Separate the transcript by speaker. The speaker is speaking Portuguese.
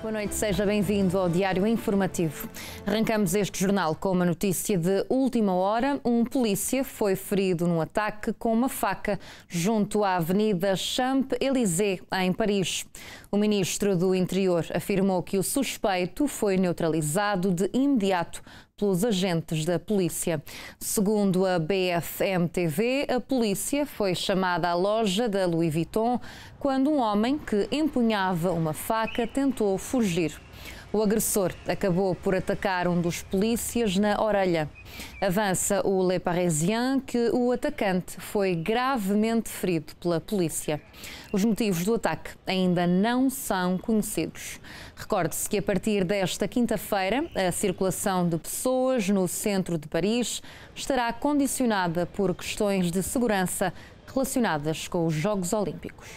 Speaker 1: Boa noite, seja bem-vindo ao Diário Informativo. Arrancamos este jornal com uma notícia de última hora. Um polícia foi ferido num ataque com uma faca junto à Avenida Champs-Élysées, em Paris. O ministro do Interior afirmou que o suspeito foi neutralizado de imediato pelos agentes da polícia. Segundo a BFMTV, a polícia foi chamada à loja da Louis Vuitton quando um homem que empunhava uma faca tentou fugir. O agressor acabou por atacar um dos polícias na orelha. Avança o Le Parisien que o atacante foi gravemente ferido pela polícia. Os motivos do ataque ainda não são conhecidos. Recorde-se que a partir desta quinta-feira, a circulação de pessoas no centro de Paris estará condicionada por questões de segurança relacionadas com os Jogos Olímpicos.